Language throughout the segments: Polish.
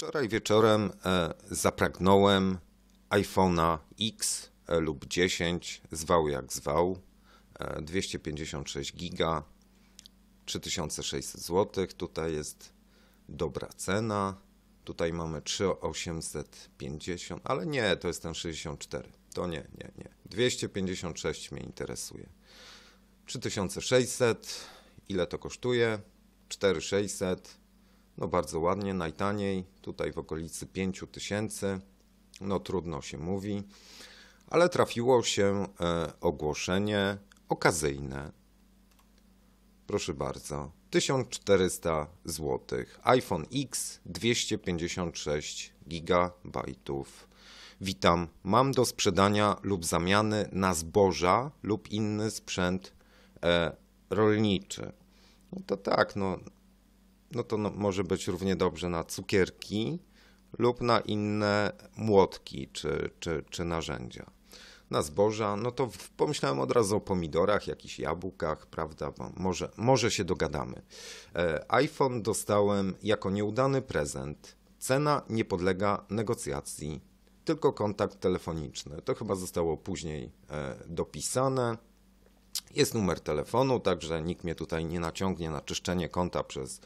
Wczoraj wieczorem e, zapragnąłem iPhone'a X e, lub 10, zwał jak zwał, 256 e, giga, 3600 zł. Tutaj jest dobra cena. Tutaj mamy 3850, ale nie, to jest ten 64. To nie, nie, nie. 256 mnie interesuje. 3600, ile to kosztuje? 4600 no bardzo ładnie, najtaniej, tutaj w okolicy 5000, no trudno się mówi, ale trafiło się e, ogłoszenie okazyjne. Proszę bardzo, 1400 zł, iPhone X 256 GB. Witam, mam do sprzedania lub zamiany na zboża lub inny sprzęt e, rolniczy. No to tak, no no to no, może być równie dobrze na cukierki lub na inne młotki czy, czy, czy narzędzia. Na zboża, no to pomyślałem od razu o pomidorach, jakichś jabłkach, prawda? Bo może, może się dogadamy. E, iPhone dostałem jako nieudany prezent. Cena nie podlega negocjacji, tylko kontakt telefoniczny. To chyba zostało później e, dopisane. Jest numer telefonu, także nikt mnie tutaj nie naciągnie na czyszczenie konta przez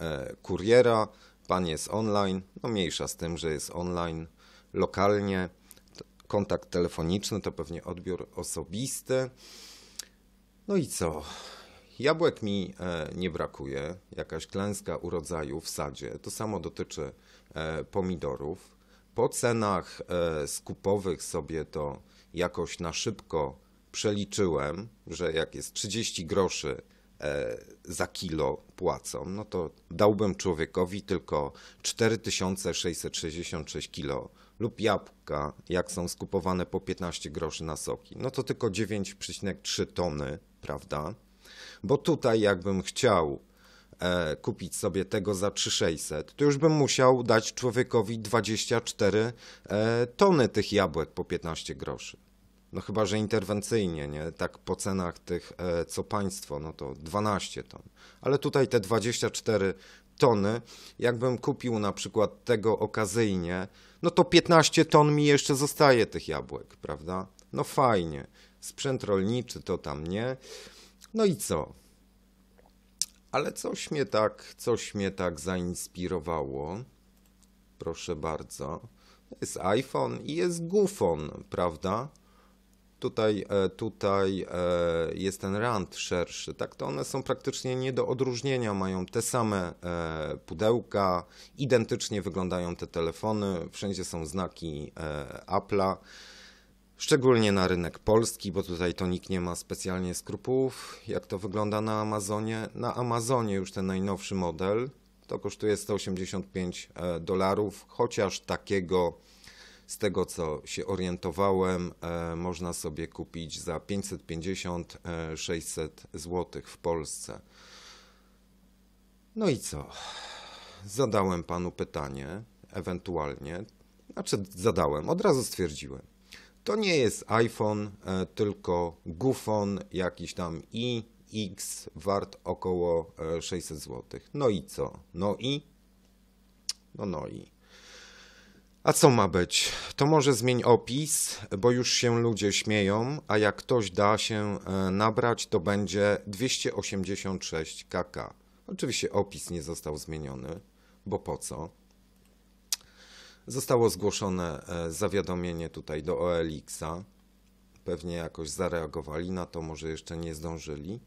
E, kuriera, pan jest online, no mniejsza z tym, że jest online, lokalnie, kontakt telefoniczny to pewnie odbiór osobisty. No i co? Jabłek mi e, nie brakuje, jakaś klęska urodzaju w sadzie. To samo dotyczy e, pomidorów. Po cenach skupowych sobie to jakoś na szybko przeliczyłem, że jak jest 30 groszy E, za kilo płacą, no to dałbym człowiekowi tylko 4666 kilo lub jabłka, jak są skupowane po 15 groszy na soki, no to tylko 9,3 tony, prawda? Bo tutaj jakbym chciał e, kupić sobie tego za 3600, to już bym musiał dać człowiekowi 24 e, tony tych jabłek po 15 groszy no chyba, że interwencyjnie, nie? Tak po cenach tych, e, co państwo, no to 12 ton. Ale tutaj te 24 tony, jakbym kupił na przykład tego okazyjnie, no to 15 ton mi jeszcze zostaje tych jabłek, prawda? No fajnie. Sprzęt rolniczy to tam nie. No i co? Ale coś mnie tak, coś mnie tak zainspirowało. Proszę bardzo. Jest iPhone i jest Gufon, prawda? tutaj, e, tutaj e, jest ten rand szerszy, tak, to one są praktycznie nie do odróżnienia, mają te same e, pudełka, identycznie wyglądają te telefony, wszędzie są znaki Apple'a, szczególnie na rynek polski, bo tutaj to nikt nie ma specjalnie skrupułów, jak to wygląda na Amazonie. Na Amazonie już ten najnowszy model to kosztuje 185 dolarów, chociaż takiego z tego co się orientowałem, e, można sobie kupić za 550-600 e, zł w Polsce. No i co? Zadałem panu pytanie, ewentualnie, znaczy zadałem, od razu stwierdziłem. To nie jest iPhone, e, tylko Gufon jakiś tam i X wart około 600 zł. No i co? No i? No no i. A co ma być? To może zmień opis, bo już się ludzie śmieją, a jak ktoś da się e, nabrać, to będzie 286 kk. Oczywiście opis nie został zmieniony, bo po co? Zostało zgłoszone e, zawiadomienie tutaj do OLX-a. Pewnie jakoś zareagowali na to, może jeszcze nie zdążyli,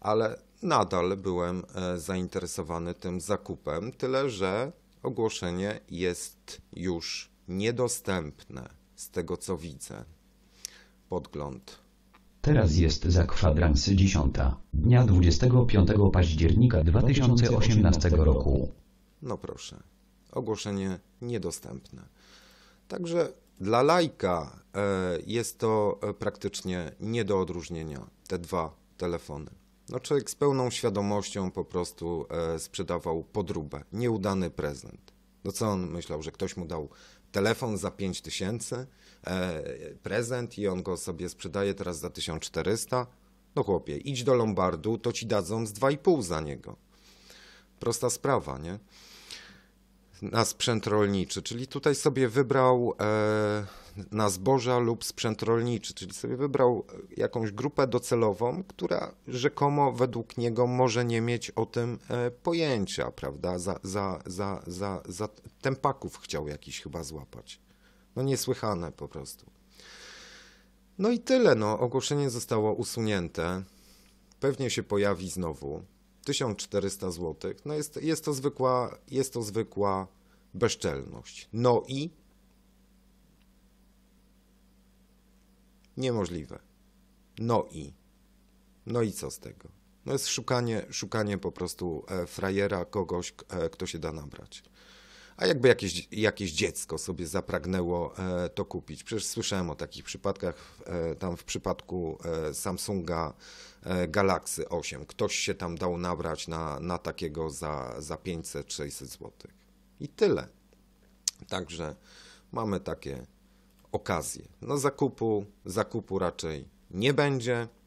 ale nadal byłem e, zainteresowany tym zakupem, tyle że ogłoszenie jest już niedostępne, z tego co widzę. Podgląd. Teraz jest za kwadrans 10 dnia 25 października 2018 roku. No proszę, ogłoszenie niedostępne. Także dla lajka e, jest to e, praktycznie nie do odróżnienia, te dwa telefony no człowiek z pełną świadomością po prostu e, sprzedawał podróbę, nieudany prezent. No co on myślał, że ktoś mu dał telefon za 5000, e, prezent i on go sobie sprzedaje teraz za 1400? No chłopie, idź do Lombardu, to ci dadzą z 2,5 za niego. Prosta sprawa, nie? na sprzęt rolniczy, czyli tutaj sobie wybrał e, na zboża lub sprzęt rolniczy, czyli sobie wybrał e, jakąś grupę docelową, która rzekomo według niego może nie mieć o tym e, pojęcia, prawda? Za, za, za, za, za tempaków chciał jakiś chyba złapać. No niesłychane po prostu. No i tyle, no ogłoszenie zostało usunięte. Pewnie się pojawi znowu. 1400 zł. No jest, jest, to zwykła, jest to zwykła bezczelność. No i niemożliwe. No i no i co z tego? No jest szukanie, szukanie po prostu e, frajera, kogoś, e, kto się da nabrać a jakby jakieś, jakieś dziecko sobie zapragnęło e, to kupić. Przecież słyszałem o takich przypadkach, e, tam w przypadku e, Samsunga Galaxy 8. Ktoś się tam dał nabrać na, na takiego za, za 500-600 zł. I tyle. Także mamy takie okazje. No zakupu, zakupu raczej nie będzie.